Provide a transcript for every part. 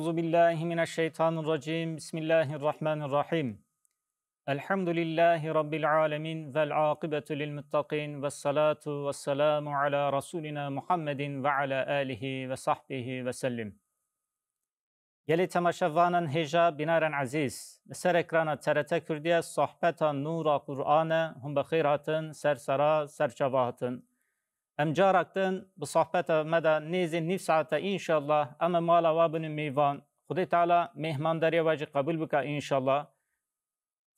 Euzu billahi mineşşeytanirracim. Bismillahirrahmanirrahim. Elhamdülillahi rabbil alamin vel akibetu lil muttaqin ve salatu ve selamu ala rasulina Muhammedin ve ala alihi ve sahbihi ve sellim. Yeli temaşevvanen heja binaren aziz. Ser ekrana TRT Kürdiye sohbetan nura Kur'ane hum bekhiratın Ser serçabahatın. ام جارکتن به صحبت مدا نیز نیف ساعت انشالله اما مال وابن میوان خدای تعالی مهمانداری واجب قبول بکه انشالله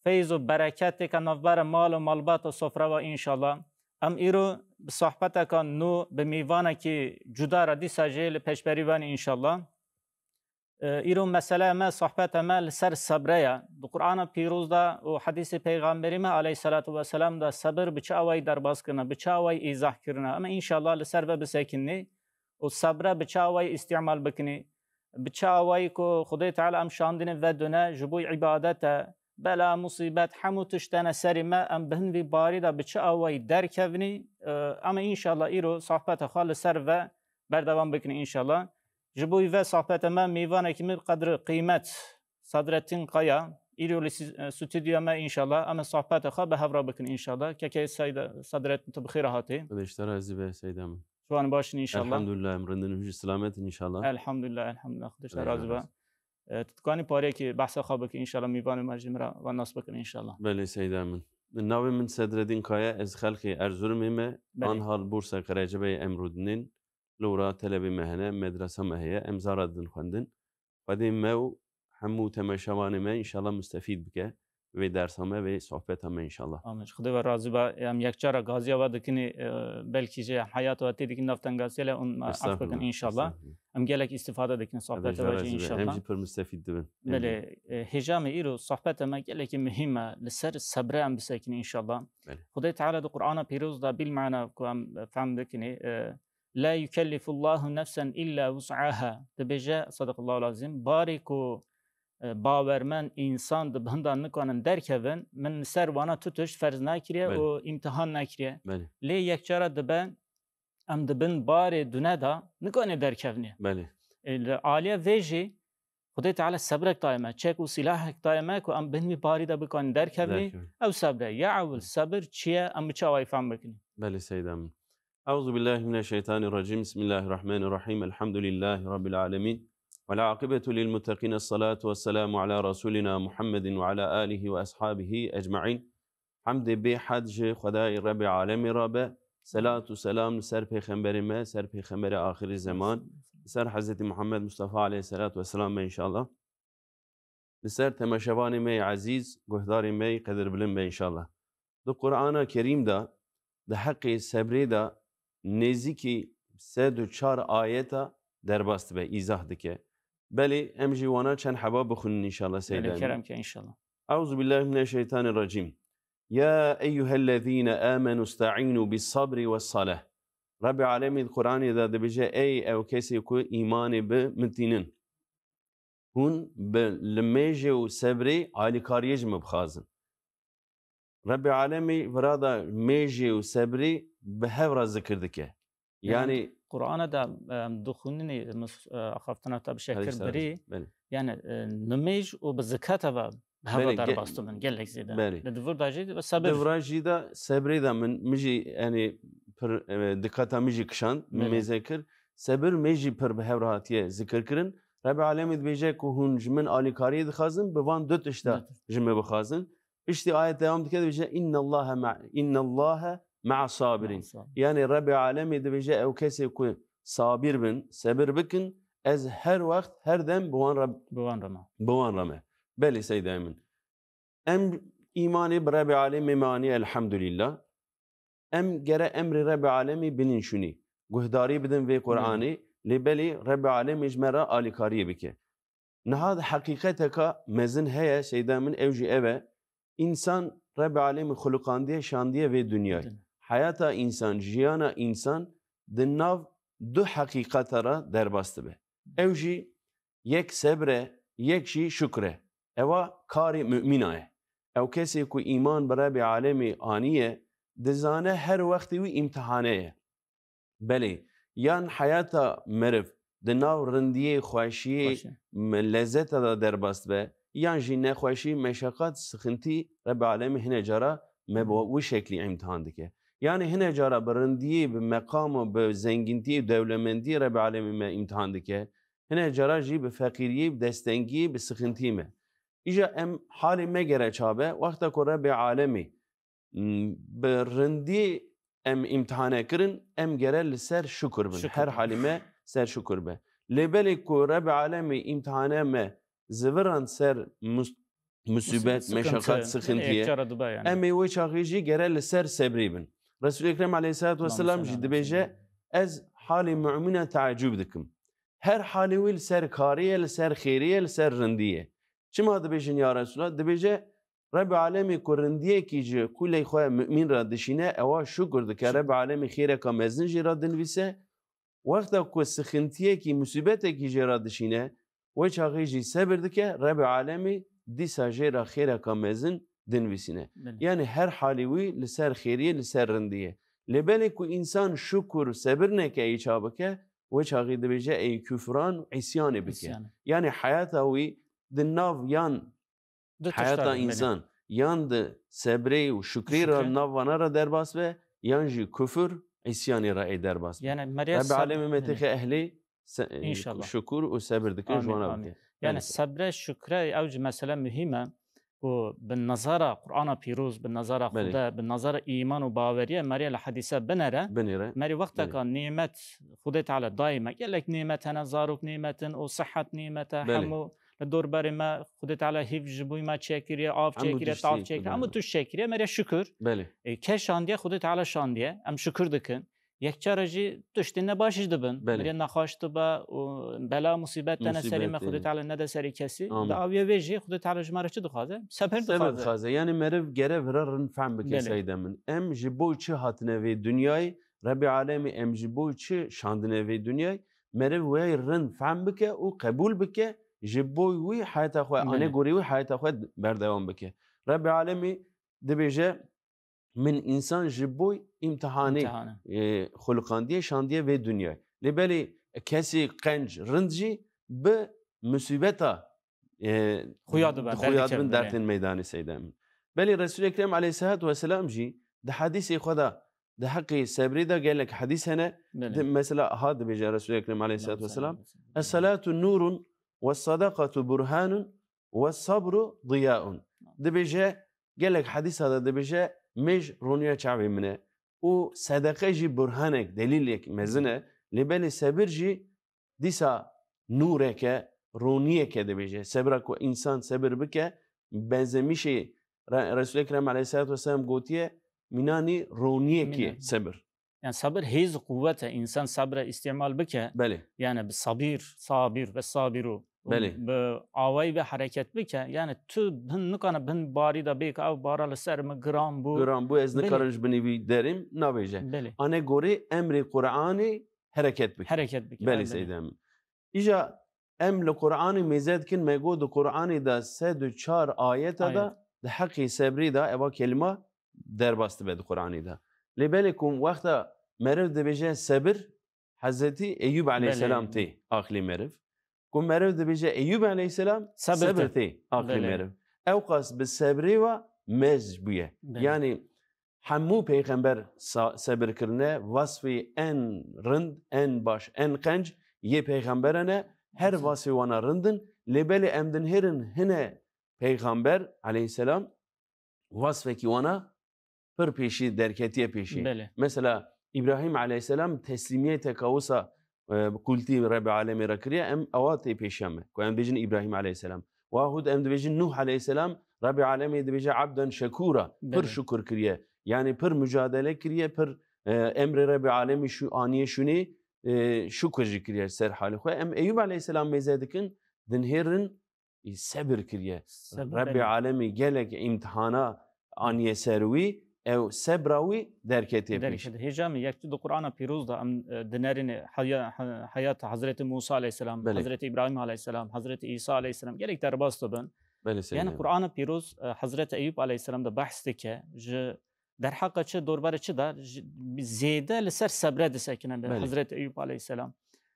فیض و برکت که نفبر مال و مالبات و سفره و انشالله ام ایرو به صحبت که نو به میوان که جدا را دی سجل پیشبری وان انشالله ایرو مسئله ما صحبت ما سر صبره در قرآن پیروز ده و حدیث پیغمبری ما علیه صلات و سلام ده صبر به چه اوای درباز کنه به چه اوای ایزاح اما انشاءالله لسر به بسکنه و صبره به چه استعمال بکنی به چه که خدای تعالی ام شاندنه و دونه جبوی عبادت بلا مصیبت همو تشتنه سر ما ام بهن وی باری ده بچه چه اوای درکونی اما انشاءالله ایرو صحبت خال سر و بردوام بکنی انشاءالله Ji bo ve sohbete me mîvanekî mir kıymet qîmet Sadrettin Kaya İlyoli e, stüdyo me inşallah ama sohbete ha bi hevra inşallah. Keke sayda Sadrettin tabi bi hati. hatî. Bedeştar ezî be seyda min. Şuan başın inşallah. Elhamdülillah emrinden hücü selametin inşallah. Elhamdülillah elhamdülillah. Bedeştar razı be. Tutkani باريكي ki خابك إن شاء الله ميبان ve ونصبك إن شاء الله بلي سيدا من ناوي من صدر الدين كايا از خلقي أرزرمي ما أنهار بورصة كراجبة أمرودنين لورا تلبی مهنه مدرسه مهیه امزار دن خوندن خودی مو همو تماشاوان ما انشالله مستفید بکه و درس همه و صحبت همه انشالله آمین خدا و راضی با ام یکچارا غازی آباد کنی بلکی جه حیات و تیدی که نفتن غازی له اون عفو کن انشالله ام گلک استفاده دکن صحبت و جه انشالله همجی پر مستفید دبن بله هجام ایرو صحبت ما گلک مهمه لسر صبر ام بسکن انشالله خدا تعالی دو قرآن پیروز دا بالمعنى کو ام فهم دکنی La yukellifullahu nefsen illa vus'aha. Debeje sadakallahu lazim. Bariku e, bavermen insan da bından nikanen derkeven men servana tutuş ferz nakiriye o imtihan nakiriye. Le yekçara de ben am de ben bari duneda nikane derkevni. Beli. E, aliye veji Xudê Teala sebrek daye çek û silahek daye me ku em bin wî barî de bikan derkevnî, ew sebre. Ya ewil sebir çi ye em bi çawa îfam bikinî. أعوذ بالله من الشيطان الرجيم بسم الله الرحمن الرحيم الحمد لله رب العالمين والعاقبة للمتقين الصلاة والسلام على رسولنا محمد وعلى آله وأصحابه أجمعين حمد بحج حج رب العالمين رب صلاة وسلام سر خمبر ما سر خمبر آخر الزمان سر حضرت محمد مصطفى عليه الصلاة والسلام إن شاء الله لسر تمشبان مي عزيز قهدار مي قدر بلن إن شاء الله دو قرآن كريم دا ده حق سبري ده نزیکی سد و چار آیتا در باست به ایزاح دکه بلی ام جوانا چند حبا بخونن انشاءالله سیدان کرم که انشاءالله اعوذ بالله من الشیطان الرجیم يا أيها الذين آمنوا استعينوا بالصبر والصلاة رب عالمي القرآن إذا دبجة أي أو كيسي يكو إيماني بمتينين هون بلميجي وسبري عالي كاريج مبخازن رب عالمي برادا ميجي وسبري بهورا ذكردك يعني قرآن دا دخونني أخافتنا تا بشكل بري يعني نميج وبزكاتها هذا دار باستو من قال لك زيدا لدفور داجي صبر دفور جيدا صبري دا من مجي يعني پر دقتا مجي كشان مزكر صبر مجي پر بهورا هاتيه ذكر كرن رب عالمت بيجه کو هون جمن آلیکاری دخازن بوان دو تشتا جمع بخازن اشتی آیت دوام دکه بيجه ان الله مع ان الله ma'a sabirin. Yani Rabbi Alemi edibece ev kese ku sabir bin, sabir bikin ez her vakt her dem buvan Rab buvan rama. Buvan rama. Beli seydemin. Em imani bi Rabbi alem imani elhamdülillah. Em gere emri Rabbi alemi binin şuni. Guhdari bidin ve Kur'an'ı libeli Rabbi alem icmera alikariye bike. Nehad hakikateka mezin heye şeydemin evci eve insan Rabbi alemi hulukan diye şan diye ve dünyayı. حیات انسان جیان انسان د نو دو حقیقت را در باست به او جی یک صبره یک جی شکره او کاری مؤمنه او کسی که ایمان برای به عالم آنیه دزانه هر وقتی وی امتحانه بله یان حیات مرف د ناو رندیه خوشی لذت را در باست به یان جی نخوشی مشقت سخنتی به عالم هنجارا و شکلی امتحان دکه Yani hine cara barındiği ve mekamı ve zenginliği devlemendiği Rabbi alemime imtihan dike. Hine cara jî bi fakiriyê, bi destengiyê, bi sıkıntiyê me. İja em halê me gere çabe, vakta ku Rabbi alemî hmm, bi em imtihane kirin, em gere li ser şükür bin. Her halime ser şükür be. Lêbelê ku Rabbi alemî imtihane me ziviran ser musibet, meşakkat, sıkıntiye. Em ê wê çaxî jî gere ser sebrî bin. رسول اکرم علیه السلام جی دبیجه از حال معمین تعجب دکم هر حالی ویل سر کاریه سر خیریه سر رندیه ما دبیجن یا رسول الله دبیجه رب عالمی که رندیه کیجه کلی خواه مؤمن را دشینه اوا شکر دکه رب عالمی خیره که مزن جی را دنویسه وقتا که سخنتیه کی مصیبته کی را دشینه و چاقی جی سبر دکه رب عالمی دیساجه جی را خیره که مزن دنویسینه یعنی هر حالی وی لسر خیریه لسر رندیه لبلی کو انسان شکر صبر نکه ای چابکه و چاقی دبیجه ای کفران و عسیان بکه یعنی حیاتا وی دناو یان حیاتا انسان یان د صبری و شکری را ناوانا را درباس به یان جی کفر عسیانی را ای درباس به یعنی مریا صبر عالم متخ اهلی شکر و صبر دکن جوانا بکه yani, yani sabre şükre avcı mesele mühime. و به نظر قرآن پیروز به نظر خدا به نظر ایمان و باوری مری حدیثه بنره بنره مری وقتا که نعمت خدا تعالی دائما گلک نعمت هنه زاروک نعمت او صحت نعمت همو دوربر ما خدا تعالی هیف بوی ما چکریه آف چکریه تاف چکریه همو توش چکریه مری شکر بله کشان دیه خدا تعالی شان دیه هم شکر دکن یەکجارە ژی تشتینە باشیش دەبن بێ نەخواشتە بە بەلا مسیبەت تەنە سەریمە خودتالە نەدە سەری کەسی ئاویە وێژێ خودت تاالژمارە چ دخوازە سەپەرخوازە یعنی مەرف گەرە ڕە ڕنفان بکەسەیدە من ئەم ji بۆ چ هاتنەوێ دنیای ڕەبی عالمی ئەم ji بۆ چ شاندنەوێ دنیای مەرف وای ڕن فام بکە و قبول بکە ji بۆ وی حتا خوێ ئەێ گوری و حتا خوێت بەردەوام بکە ڕەبی عالمی دەبێژە من انسان جبوي امتحاني آه، خلقانديه شانديه في الدنيا لبالي كاسي قنج رنجي بمصيبته آه، خويا خويا من دارت الميدان سيدا بالي رسول الكريم عليه الصلاه والسلام جي ده حديث خدا ده حقي سبري ده قال لك حديث هنا مثلا هذا بيجي رسول الكريم عليه الصلاه والسلام الصلاه نور والصدقه برهان والصبر ضياء نعم. ده بيجي قال لك حديث هذا ده بيجي میش رونیا چاوی منه و صدقه جی برهانک دلیلک مزنه لبلی سبر جی دیسا نورک رونیک دبیجه سبر کو انسان سبر بکه بنزمیشی رسول اکرم علیه الصلاه و السلام گوتیه مینانی رونیکی سبر Yani sabır heyz kuvvete insan sabra istimal bike. Beli. Yani bir sabir, sabir ve sabiru. بله به آوای به حرکت بکن یعنی تو بن نکنه بن باری دا بیک او بارا لسر ما گرام بو گرام بو از نکارنش بنوی دریم نویجه بله آنه گوره امر قرآنی حرکت بکن حرکت بکن بله سیدم ایجا ام لقرآن میزد کن میگو دو قرآن دا سه دو چار آیت دا ده حقی سبری دا اوا کلمه درباست به دو قرآن دا لبلکم وقتا مرف دبیجه سبر حضرتی ایوب علیه السلام تی آخلی مرف ku merv dibêje Eyûb aleyhisselam sebretê aqî merv. Ew qas bi sebrê ve mez bûye. Yani hemû peyxember sebirkirine vasfê en rind, en baş, en qenc yê peyxemberene her vasfê wana rindin lêbelê em din hêrin hine peyxember aleyhisselam vasfekî wana pir pêşî derketiye pêşî. Mesela İbrahim aleyhisselam teslimiyete kavusa kulti re beale rakriye, em awate i pejsheme, ku em dëgjën Ibrahim a.s. Wa em dëgjën Nuh Aleyhisselam, Rabbi alemi i dëgjë abden shekura, për shukur krije, yani për mücadele kriye, për emre Rabbi alemi şu aniye şuni şukur kriye. ser hali. Em Eyüp Aleyhisselam mezedikin dinherin sabır kriye. Rabbi alemi gelek imtihana aniye serwi ew sebra wî derketê pêş. Hêja me yekî Kur'ana Qur'ana da em dinerinê Hazreti Musa aleyhisselam, Hazreti İbrahim aleyhisselam, Hazreti İsa aleyhisselam gelek derbas dibin. Yani Kur'an'a pîroz e, Hazreti Eyüp aleyhisselam da behs dike ji derheqa çi dorbarê da zêde li ser sebre disekine Hezretê Eyüp aleyhisselam.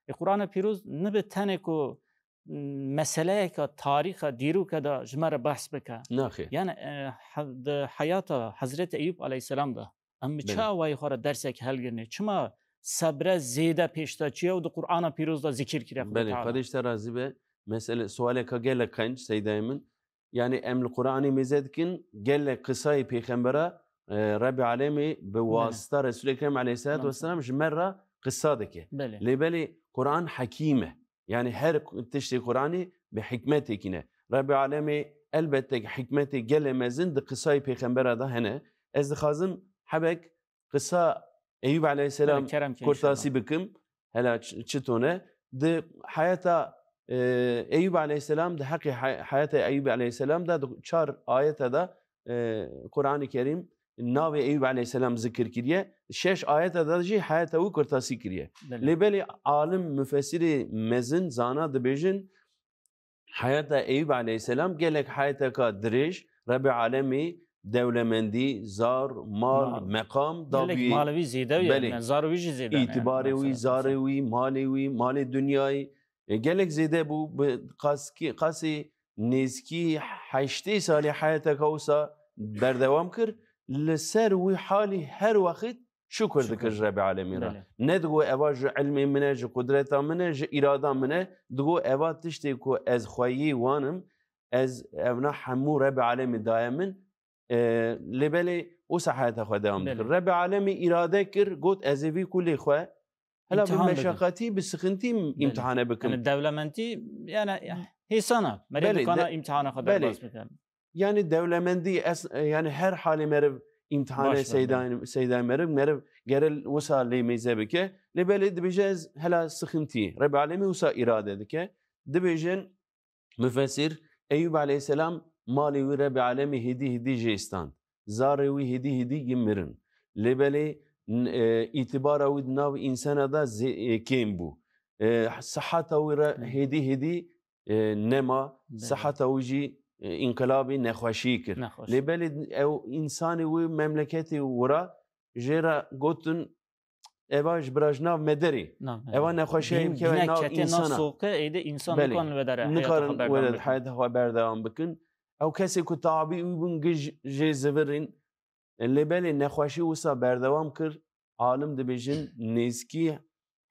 E Qur'ana ne nibe tenê ku tarihe مەسلەیەکە تاریخە دیروکەدا ژمارە بەس بکە یان حیاتە حەزرێت ئەیوب ئەلی dersek ئەم چاوای خۆرە دەرسێک هەلگرنێ چما o da Kur'an'a و zikir قورآە پیرۆزدا زیکر کرێشتە رازی بێ mesele sualeka gele kanç seydayımın yani eml Kur'an'ı mezedkin gele kısayı peygambere Rabbi alemi bi vasıta Resul Ekrem aleyhissalatü vesselam ji merra kıssadeke. Lebeli Kur'an hakime. Yani her teşri Kur'an'ı bir hikmet ekine. Rabbi alemi elbette ki hikmeti gelemezin de kısa kısayı peygamber adı hene. Ez dikazın habek kısa Eyüp aleyhisselam kurtası bıkım hela çıtone de hayata e, Eyüp aleyhisselam da hakkı hayata Eyüp aleyhisselam da çar ayete da e, Kur'an-ı Kerim ناوی ایوب aleyhisselam zikir ذکر کریه ayet آیت ادرجی حیات او کرتاسی کریه لبلی عالم مفسر مزن زانا دبیجن حیات ایوب علیه السلام گلک حیات کا درش رب عالمی devlemendi, zar, mal, mekam, davi. Malevi zide yani zarvi zide. İtibarevi, zarevi, malevi, mali dünyayı. E, gelek zide bu kaski, kasi nizki haşti salih hayata kavsa berdevam kır. لسر وی حالی هر وقت شکر دکر رب العالمین را بله. نه دگو اوا علم منه قدرت منه ج اراده منه دگو اوا تشتی کو از خویی وانم از اونا حمو رب العالمین دائمن لبلی او صحت خو دوام بله. رب العالمین اراده کر گوت از وی کلی خو هلا به بسخنتی بله. امتحانه بکن الدولمنتی یعنی هی سنه مریض کان امتحانه خد بس yani devlemendi es, yani her hali merv imtihane seydan seydan merv merv gerel usa li mezebike li beli dibijez hela sıkıntı Rabbi alemi usa irade dike dibijen müfessir Eyüp aleyhisselam mali ve Rabbi alemi hidi hidi jeistan zari ve hidi hidi gimirin li beli itibara ve nav insana da kim bu sahata ve hidi hidi nema sahata ve انقلابی نخوشی کرد نخوش. لبل او انسان و مملکتی ورا جرا گوتن اواج براجنا مدری اوا نخوشی که نا انسان سوقه ایده انسان کن و در نکارن ولد حیات هو بردام بکن او کسی که تعبی و بن گج جزورین لبل نخوشی وسا بردوام کرد عالم دبیجن نزکی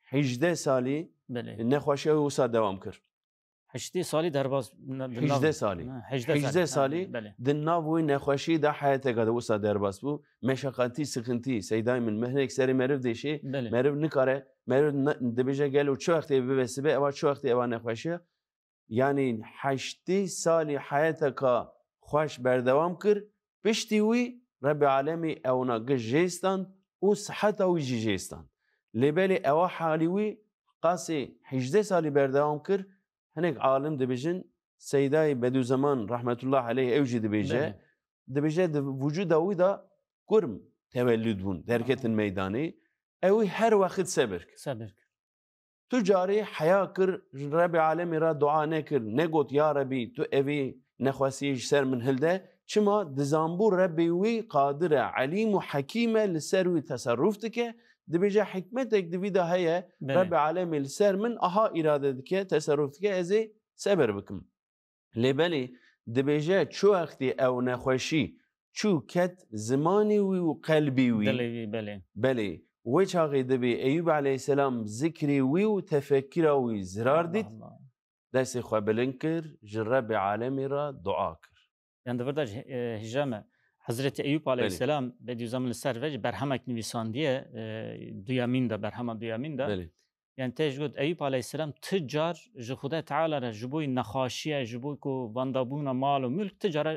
18 سالی بله. نخوشی وسا دوام کرد هشتی سالی در باز 18 سالی 18 سالی آره، بله. دناب وی نخوشی دا حیات قد در درباز بو مشقاتی سخنتی سیدای من مهنک سری دیشی بله. مرف نکاره مرف دبیجه گل و چه وقتی ببسی به اوا چه وقتی اوا نخوشی یعنی هشتی سالی حیات کا خوش بردوام کر پشتی وی رب عالمی اونا گجیستان او صحت او جیجیستان لبلی اوا حالی وی قاسی 18 سالی بردوام کرد hinek hani, alim dibêjin Seydayê Bediüzzeman rahmetullah aleyh ew jî dibêje dibêje di vucuda wî da kurm tevellüd bûn derketin meydani, ew wî her vakit sebir sebir Tu carê heya kir ji rebê ra dua nekir negot ya rebî tu evi, ne ji ser min hilde çima dizanbû rebê wî qadire elîm û hekîme li ser wî teserruf dike dibêje hikmetek di vî de heye Rebe alemê li ser min aha îrade dike teserruf dike ez ê seber bikim. Lêbelê dibêje çû extê ew nexweşî çû ket zimanê wî û qelbî wî belê wê çaxê dibê Eyûb aleyhisselam zikrê wî û tefekkira wî zirar dît destê xwe bilind kir ji Rebe alemê ra dua kir. Yani de burada hicame حضرت ایوب علیه السلام به دیوزامن سر وجه بر همک نویساندیه دویامین دا بر دویامین دا یعنی تیش ایوب علیه السلام تجار جو خدا تعالی را جبوی نخاشیه جبوی کو وندابون مال و ملک تجار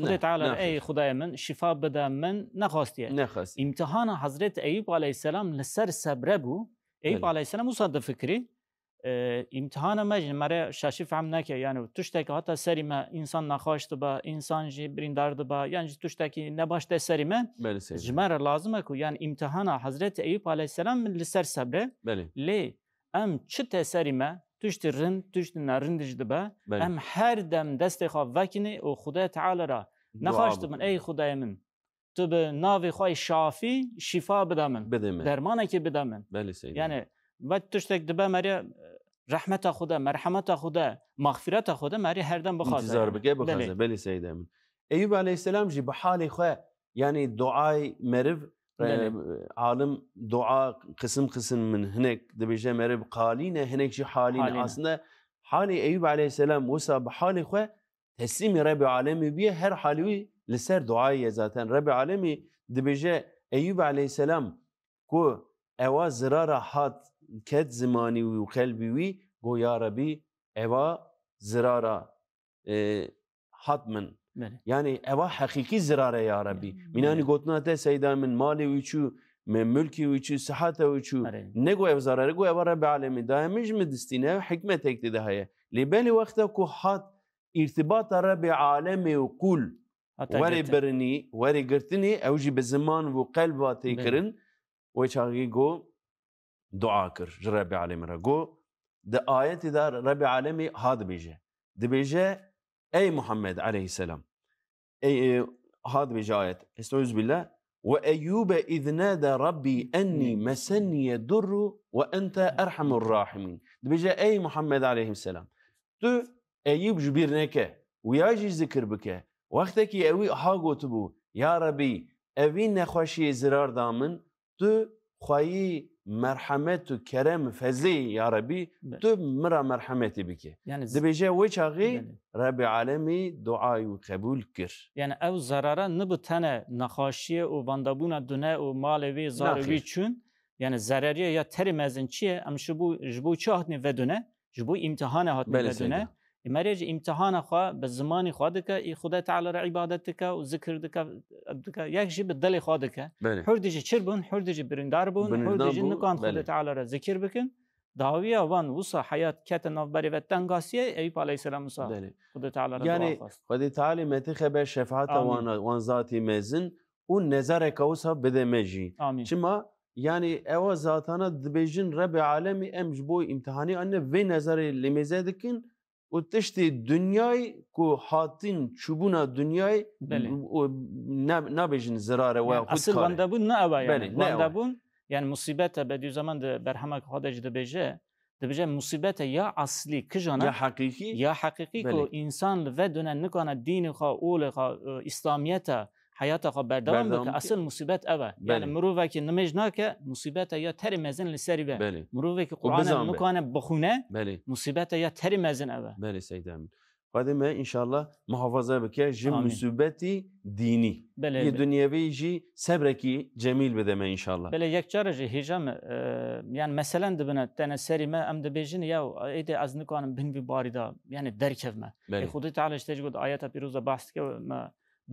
خدا تعالی ای خدای من شفا بده من نخواستیه نخواست. امتحان حضرت ایوب علیه السلام لسر سبره بو ایوب علیه السلام او فکری امتحان مجن مره شاشی فهم نکه یعنی توشتک حتی سری ما انسان نخواشت با انسان جی بریندارد با یعنی توشتکی نباشت سری ما جمر لازمه که یعنی امتحان حضرت ایوب علیه السلام لسر صبره لی ام چه تسری ما توشت رند توشت نرندج دبا ام هر دم دست خواب وکنه و خدا تعالی را نخواشت من ای خدای من تو به ناوی خواه شافی شفا بدامن درمانه که بدامن یعنی بعد تشتک دبه مری رحمت خدا مرحمت خدا مغفرت خدا مری هر دم بخواد انتظار بگه بخواد بله سید امین ایوب علیه السلام جی به حال خو یعنی دعای مرو عالم دعا قسم قسم من هنک دبیجه مرو قالینه هنک جی حالینه اصلا حالی ایوب علیه السلام وسا به حال خو تسلیم رب عالمی بیه هر حالی لسر دعایه ذاتن رب عالمی دبیجه ایوب علیه السلام کو اوا زراره هات کەت زمانی آه، يعني يعني يعني و کەلبی وی گۆیارەبی ئێوە زرارە حات من یعنی ئەوە حەقیقی زرارە یارەبی مینانی گوتناتە سەیدا من مالی ویچوو ملکی ویچوو سەحاتە ویچوو نەگو ئەو زارە گو ئەوە ڕەبە عالمی دامەژ من دستینە حکمەتێکتی دەهەیە لێبەلی وەختە کو حات ارتباطە ڕەبێ عالەمێ و قول وەری برنی وەری گرتنی ئەوژی بە زمان و قەلباتێکردن وەی چاغی گۆ dua kir ji Rebbi Alemî re got di ayetê de Rebbi Alemî ha dibêje dibêje ey Muhammed aleyhisselam ey ha dibêje ayet Estağfirullah ve Eyyube iznâde Rabbi enni mesenniye durru ve ente erhamur rahimin dibêje ey Muhammed aleyhisselam tu Eyüp ji bîr neke ويا جي ذكر بك وقتك اوي هاغو تبو يا ربي اوي نخوشي زرار دامن تو خوايي مرحمت و کرم فزی یا ربی بله. تو مرا مرحمتی بکی یعنی ز... دبیجه وی چاقی یعنی رب عالمی دعای و قبول کر یعنی او زراره نبو تنه نخاشیه و باندابون دونه و مال وی زار وی چون یعنی زرریه یا تری مزن چیه امشو بو جبو چه هاتنی ودونه جبو امتحان هاتنی بله، ودونه مریج امتحان خواه به زمان خوا که ای خدا تعالی را عبادت و ذکر دکه یک جی به دل خوا که هر دیجی چر بون هر دیجی برندار بون هر نکان خدا تعالی را ذکر بکن داوی وان وسا حیات کت بری و تنگاسیه ای علیه سلام وسا خدا تعالی را یعنی خدا تعالی متی خبر شفاعت وان وان ذاتی مزن اون نظر کوسه بده مجی چما یعنی او ذاتانه دبیجن رب عالمی امج امتحانی ان وی نظر لمیزه دکن उतश्ते दुनियाई को हातिन चुबुना दुनियाई ne ne bejin zarara ve yani asıl vanda bu ne ava yani Bele, vanda bu yani musibete bediüzzaman de berhamak hadec de beje dibêje musîbete ya aslî kijana ya heqîqî ya heqîqî ku insan li ve dune nikane dînê xwe olê xwe حیات خو بردوام بکه اصل مصیبت اوه یعنی مروه که نمیج ناکه مصیبت یا تری مزن لسری به مروه که قرآن مکانه بخونه مصیبت یا تری مزن اوه بله سید امین خواهده ما انشاءالله محافظه بکه جم مصیبتی دینی بله یه دنیاوی جی صبرکی جمیل بده ما انشاءالله بله یک چاره جی هیجم یعنی مثلا دبنه تنه سری ما ام دبیجین یا ایده از نکانم بین بی باریدا یعنی درکف ما بله. خودی تعالی اشتاج گود آیت پیروز بحث که ما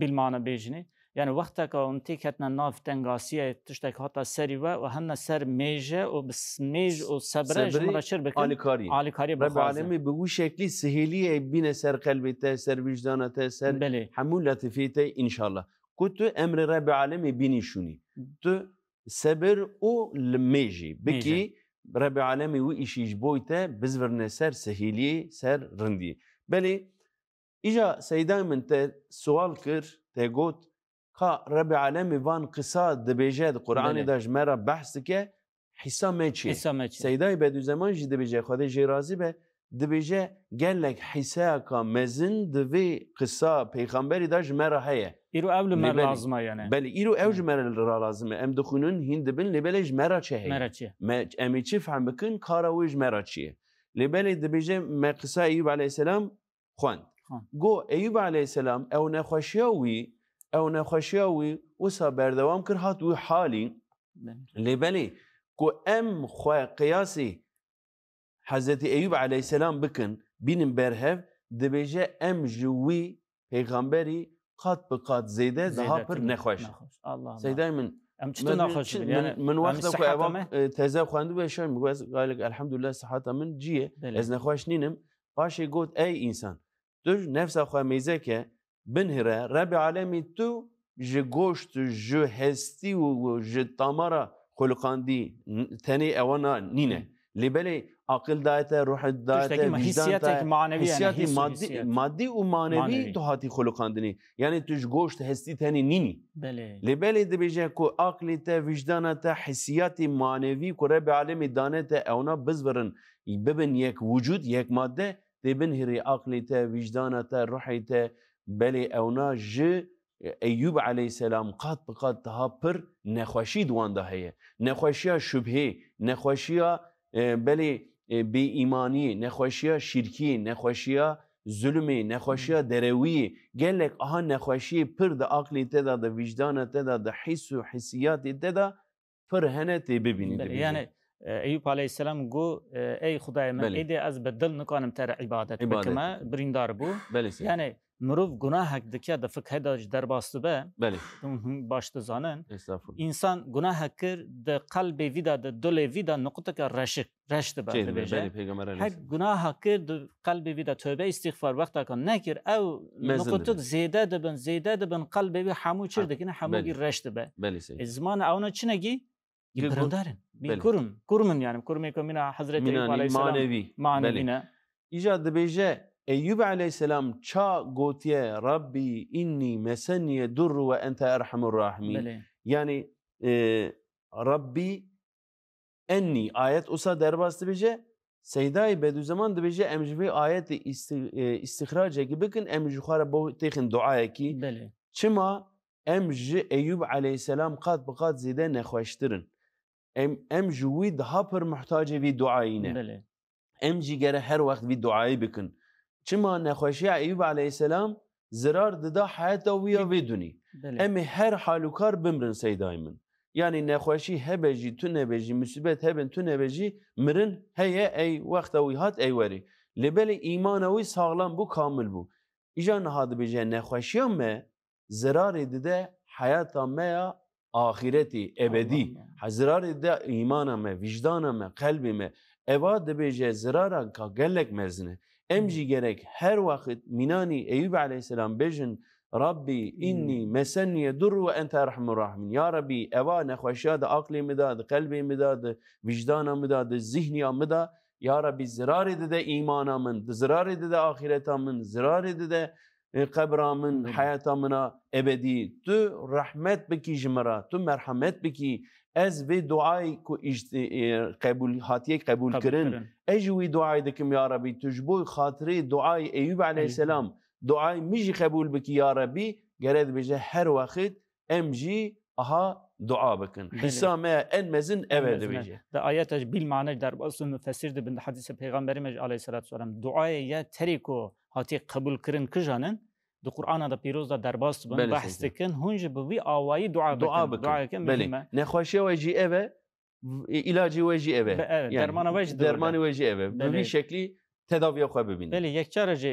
بیل بیلمانە بێژنی یعنی وقتی که وەختێکەوە ئەتێک هەتنە ناف تەنگاسیە تشتێک هاتا سەری وە و هەنە سەر مێژە و بس میج و سەبرەشر بکاری علیکاری بەعاالمی به و شکلی سهێلیە بینە سەر قەلبێتە سەر ویژدانەتە سەر بێ هەموو لە تفیتە ئینشاءله کو تو امر ڕێ بەعاالمی بینی شونی تو سەبر و لە مێژی بکی ڕێ بەعاالمی و ئیشیش بۆیتە بزبرنە سر سهێلی سەر ڕندی ایجا سیدای من ته سوال کر ته گوت کا رب عالمی وان قصا دبیجه قرآن دا جمعه بحث که حسام چی چی سیدای بدو زمان جی دبیجه خود جی به دبیجه گلک حسا کا مزن دوی قصا پیغمبری دا جمرا هیه ایرو اولو مر لازمه یعنی بله ایرو او جمر را لازمه ام دخونون هند بن لبل جمرا چه هی مرا چه ما امی چی فهم بکن کاراوی جمعه جمرا چیه دبیجه مقصا ایوب علیه السلام خوان آه. گۆ ئەیوب لەیسلام ئەو نەخۆشیەوی ئەو نەخۆشیەوی وسا بردوام کرد هات و حالی لێبەلی گۆ ئەم خۆ قیاسی حەزەتی ئەیوب لەیسلام بکن برهف بەرهەف ام ئەم ژوی پێغامبەری قات بقات زیدە زهاپر نەخۆش سەدای من ئەم من تەزە خوند بێشم گوێز گالێک ئەلحەمدولله سەحتا من جیە اه، از نخوش نینم پاشێ گوت ئەی انسان Tu nefsa xwe mêzeke binhire Rabbi alemî tu ji goşt ji hestî û ji tamara xulqandî tenê ewana nîne. Lêbelê akıl dayete, ruh dayete, vicdan dayete, hissiyatê maddi, maddi û manevi tu hatî xulqandinê. Yani tu ji goşt hestî tenê nînî. Lêbelê dibêje ku aklê te, vicdana te, hissiyatê manevî ku Rabbi alemî dane te ewana bizvirin bibin yek vücud, yek madde دی بنهری عقلی وجدانت، وجدان تا روحی بلی اونا ج ایوب علیه السلام قد بقط پر نخوشی دوانده هیه نخوشی شبه، نخوشی بلی بی ایمانی نخوشی شرکی نخوشی ظلمی نخوشی دروی گلک آها نخوشی پر د عقلی تا ده وجدان تا حس و حسیات دا، پر هنه تی ببینید یعنی ایوب علیه السلام گو ای خدای من ایده از بدل نکانم تر عبادت, عبادت. بکمه بریندار بو یعنی مرو گناهک دکیا د فقه د در باستو به بله باش زانن انسان گناهک کر د قلب ویدا د دل ویدا نقطه که رشق رشت به بله هر گناه کر د قلب ویدا توبه استغفار وقتا کن نکر او نقطه زیده دبن زیده دبن قلب وی حمو چرده کنه حمو گی رشت به زمان اونه چی نگی بالقدر بالكرم كرم يعني كرم يكون منها حضرت أيوب عليه السلام معنوي معنوي ایجاد بیجه ایوب علیه السلام چا گوتیه ربی اینی مسنی در و انت ارحم الراحمین یعنی ربی انی آیت اوسا درباست بیجه Seyda'yı Bediüzzaman da bize emcivi ayeti istihraca gibi kin emci xara bu tekin duaya ki. Çima emci Eyüp aleyhisselam kat bu kat zide nekhoştirin. ام ام جوی ده پر محتاج وی نه بله ام جی گره هر وقت وی دعایی بکن ما نخواشی عیوب علیه السلام زرار ددا حیات وی وی دونی بله. ام هر حالوکار بمرن سیدای من یعنی نخوشی هبجی تو نبجی مصیبت هبن تو نبجی مرن هی ای وقت وی هات ای وری لبل ایمان وی ساغلام بو کامل بو ایجا نهاد بجه نخوشیم زرار دده حیات ما. ahireti ebedi hazrar de imana me vicdana me kalbi me eva dibêje zirara ka gelek mezne. em gerek her vakit minani Eyüp aleyhisselam bêjin Rabbi inni hmm. mesenniye dur ve ente erhamur rahimin. Ya Rabbi eva nexweşiya da akli me da, di kalbê me da, di vicdana me da, di zihniya me da. Ya Rabbi zirar edide imana zirar edide ahireta zirar edide قبرامن من ابدي تو رحمت بكي جمرا تو مرحمت بكي از في دعاي كو قبول هاتيه قبول كرن اجوي دعاي دكم يا ربي تجبو خاطري دعاي ايوب عليه السلام دعاي مجي قبول بكي يا ربي قرد بجه هر وقت امجي aha dua bakın. Hisame enmezin ev edemeyeceği. Da ayet bil mane der basın müfessirdi bende hadise peygamberimiz aleyhissalatü vesselam duaya ya teriko hati kabul kırın kıjanın du Kur'an'a da pirozda derbas bun bahstekin hunji bu vi avayı dua bakın. Dua bakın. Dua bakın. Beli. Ne hoşya veci eve e, ilacı veci eve. Be, evet, yani, dermanı veci dermanı veci eve. Bu bir şekli tedaviye koy bebinin. Beli yekçaracı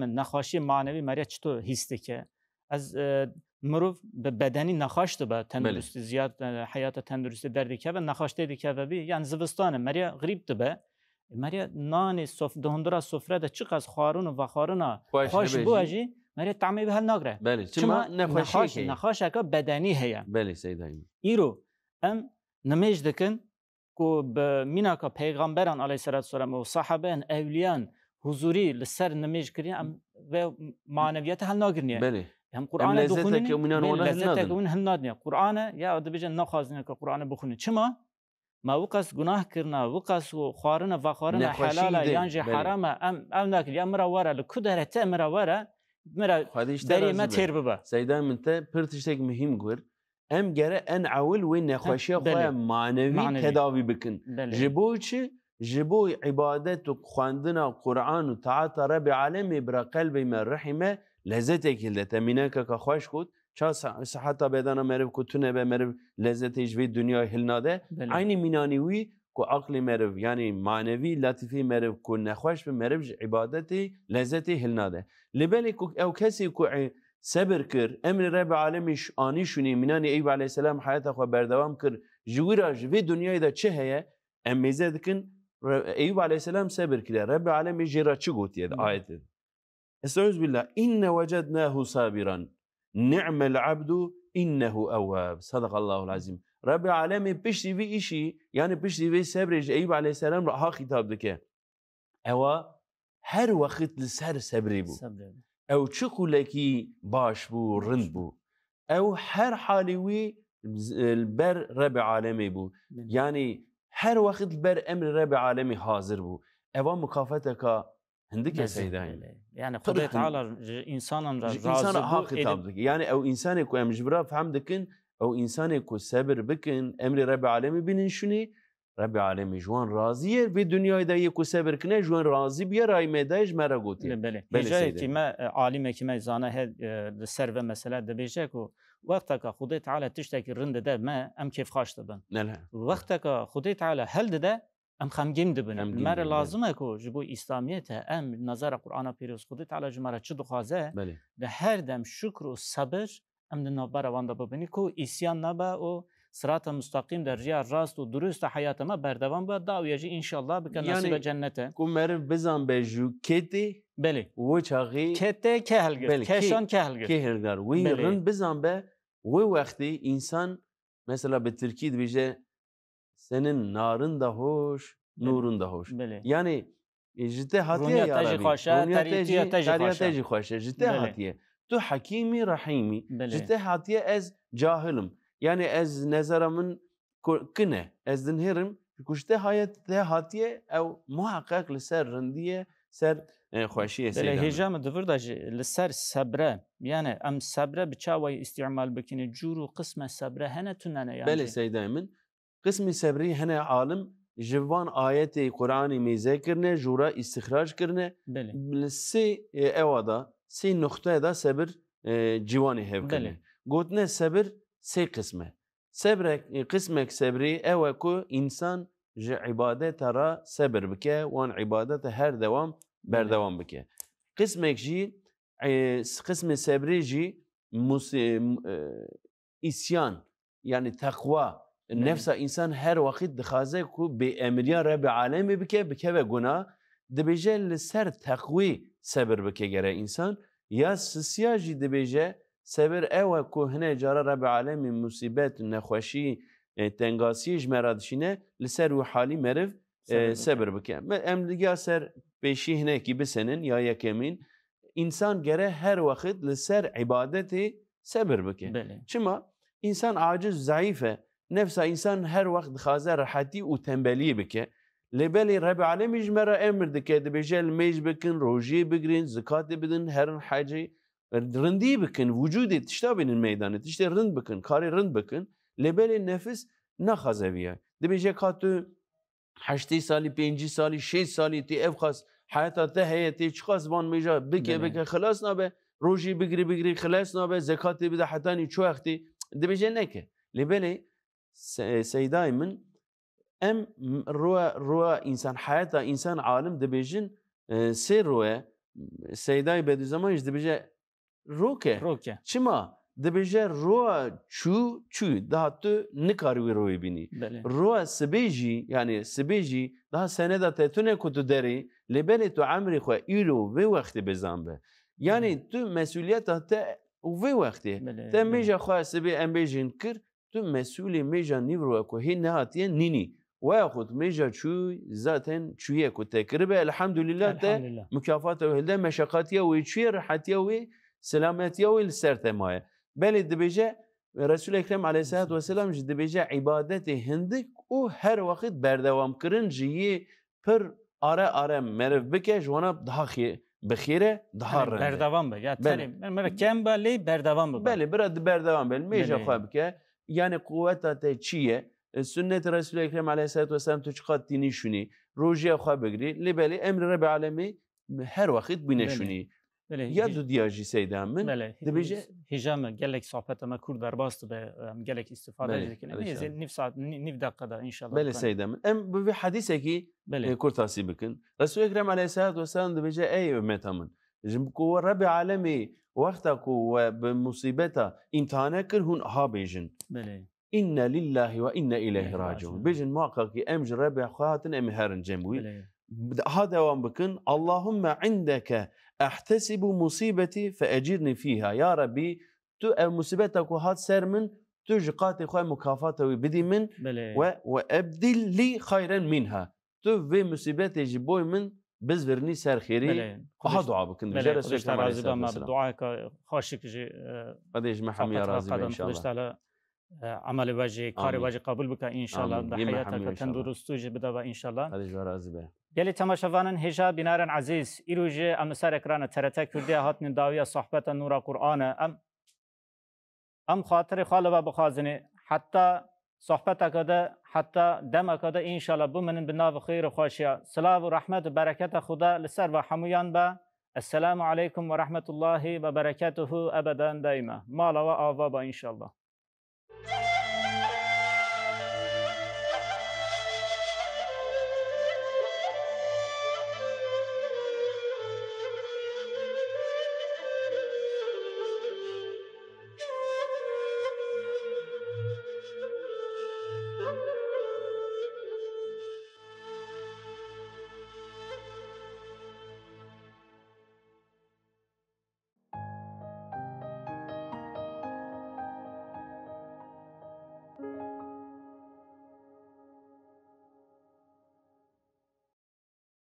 ne nakhaşi manevi mariya çito histike. Az e, مروف به بدنی نخواشته به تندرستی بله. زیاد حیات تندرستی دردی که به نخواش دیدی که بی یعنی زبستانه مریا غریب ده به مریا نانی، سوف دهندرا سفره ده چقدر خارون و خارونا خوش بو اجی مریا طعمی به هل نگره بله چما نخواش که که بدنی هیا بله سید ایرو ام نمیج دکن کو به مینا که پیغمبران علیه السلام و صحابه اولیان حضوری لسر نمیج کرین ام و معنویت هل نگرنیه بله هم یعنی یعنی قرآن دخونی که من لذت که قرآن یا دبیج نخوازیم که قرآن بخونی چما ما وقص گناه کرنا وقص و خوارنا و خوارنا یا یانج حرامه. ام ام نکل یا مرا لکود هر تا مرا واره. مرا دری ما تیر ببا سیدان من تا تک مهم گور ام گره ان عول و نخواشی خواه بله. معنوی تداوی بکن بله. جبو چی جبو عبادت و خواندن قرآن و طاعت رب عالمی برا قلبی من رحمه لذتێکی خود چه کە خۆش کوت حتا بێدانە مەرب کو تونێ بە دنیا هل ناده هلنادە بله. عینی مینانی وی کو عقل مەرب یعنی معنوی که مەرب کو به بە مەربژ عیباەتی هل ناده لبلی ئەو او کسی کو صبر کر امر رب عالمش آنی شونی مینانی ئەی علی سلام بردوام کر جوی را جوی دنیای دا چه هیه امیزه کن دکن ایو علیه سلام صبر کرد رب بە عالمی چی چ بله. آیت ئاەت استعوذ بالله إن وجدناه صابرا نعم العبد إنه أواب صدق الله العظيم رب العالمين پیش في إشي يعني پیش في سبرج ایوب عليه السلام رها خطاب دکه أوا هر وقت لسر سبری بو او تشكو لكي باش بو رند بو او هر حالي وي البر رب العالمين بو يعني هر وقت البر امر رب العالمين حاضر بو أوا مکافته عندك سيداي يعني خدي تعالى انسانا رازق انسان حق تابدك يعني او انسان كو مجبره فهمدكن او انسان كو صبر بكن امر رب العالمين بنن شني رب العالمين جوان راضي في دنيا دا يكو صبر كنا جوان راضي بيا راي مدايج مرا قوتي بله بله كما عالم كما زانا هاد السر مساله دبيجاكو وقتك خدي تعالى تشتكي رند ده ما ام كيف خاش تبن وقتك خدي تعالى هل ده ام خمگیم دبنم مر لازمه که جبو اسلامیت ام نظر قرآن پیروز خودی تعالی جمره چه دخوازه ده هر دم شکر و صبر ام ده نوبر وانده ببینی که ایسیان نبه و sırat müstakim der riya rast u dürüst e hayatıma berdevam ve daviyeci inşallah bir yani, nasip e cennete. Kumer bizan beju keti beli. Ve çağı kete kehlgir. Keşan kehlgir. Kehlgir. Ve yığın bizan be ve vakti insan mesela bir Türkiye bize senin narın da hoş, nurun da hoş. Bəli. Yani جتهاتية يا ربي رونيا تجي تاريا تجي خوشه جتهاتية تو حكيمي رحيمي جتهاتية از جاهلم يعني از نظر من كنه از دنهرم كشته هايت تهاتية او محقق لسر رندية سر خوشية سيدان بله هجام دفر داج لسر سبره يعني ام سبره بچاوي استعمال بكيني جورو قسمه سبره هنا تنانه يعني بله سيدان من قسم سبري هنا عالم جوان آيات قرآنی میزه جورا استخراج كرنا بله سی اه، دا سي نقطه دا سبر اه، جواني هف کرنه قوتنا سبر سي قسمه سبر قسمك سبري او كو انسان ج عبادة ترى سبر بك وان عبادة هر دوام بر دوام بك قسمك جي اه، قسم سبري جي اسيان يعني تقوى نفس انسان هر وقت دخازه کو به امریا به عالم بکه بکه به گناه دبیجه لسر تقوی صبر بکه گره انسان یا سسیاجی دبیجه صبر اوه کو هنه جارا به عالم مصیبت نخوشی تنگاسیج مرادشینه لسر و حالی مرف صبر بکه ام دیگه سر پیشی هنه کی بسنن یا یکمین انسان گره هر وقت لسر عبادت صبر بکه بله. چما انسان عاجز ضعیف نفس انسان هر وقت خازه راحتی و تنبلی بکه لبلی رب العالمین جمرا امر دکه بجل میج بکن روجی بگرین زکات بدن هر حاجی رندی بکن وجودی تشتا بین میدانه تشتا رند بکن کار رند بکن لبلی نفس نخازه بیه دبیجه کاتو هشتی سالی پنجی سالی شش سالی تی اف خاص حیاتا ته هیتی چه خاص بان میجا بکه بله. بکه خلاص نابه روجی بگری بگری خلاص نابه زکات بده حتانی چو د نکه لبلی سیدای من ام روه روه انسان حیات انسان عالم دبیجن سه روه سیدای بدو زمانش دبیجه روکه روکه چما دبیجه روه چو چو ده تو نکاری وی روی بینی روه سبیجی یعنی سبیجی ده سنه ده تتونه کتو داری لبنی تو عمری خواه ایرو وی وقت بزن به یعنی تو مسئولیت ده و وی وقتی تا میجا خواه سبی ام بیجین کرد تو مسئول میجا نیورو کو هی نهاتی نینی و خود میجا چوی زاتن چویه کو تکربه الحمدلله تا مکافات و هلده مشقاتیه و چوی راحتیه و سلامتی و سرت مایه بلی دبیجه رسول اکرم علیه الصلاه و سلام جد دبیجه عبادت هندک او هر وقت بردوام کرن جیه پر آره آره مرف بکه جوانا داخیه بخيره ظهر بردوام بگه بله. مرة كم بالي بردوام بقى بله برد بردوام بالي ميجا که یعنی قوتت چیه سنت رسول اکرم علیه السلام تو چقدر دینی شونی روژه خواه لی لبلی امر رب عالمی هر وقت بینه بله، بله، یا دو دیاجی سیده من بله دبیجه گلک صحبت ما کرد بر باست به گلک استفاده بله. بله، نیف ساعت نیف دقیقه ده انشاءالله. بله سیده بله ام به حدیثی که کرد تاسی بکن رسول اکرم علیه و السلام دبیجه ای همون. جمكو ربي عالمي وقتا وبمصيبته بمصیبتا امتحانه كر هون ها آه، بيجن ان لله وإنا إليه راجعون بيجن موقع كي امج ربي خاتن ام هرن جموي هذا دوام بكن اللهم عندك احتسب مصيبتي فاجرني فيها يا ربي تو آه، مصيبتك وهات سر من تجقات قاتي خوي مكافاته وبدي من و وابدل لي خيرا منها تو في مصيبتي جبوي من بزورني سر خيري قعدوا عبك كنت بجرس قديش راضي بما بدعائك خاشك جي قديش محمي راضي ان شاء الله آه، عمل واجي كار واجي قبول بك ان شاء الله بحياتك تندرستو جي بدا ان شاء الله قديش راضي به يلي تماشاوانن هجا بنارن عزيز ایروجه ام اکران ترتا کردی هات نداوی صحبت نور قرآن ام ام خاطر خالوا بخازنی حتی صحبت کرده حتی دم اکاده انشالله بمنن به ناو خیر و خوشیا سلام و رحمت و برکت خدا لسر و حمویان با السلام علیکم و رحمت الله و برکته ابدا دائما مالا و آوا با انشالله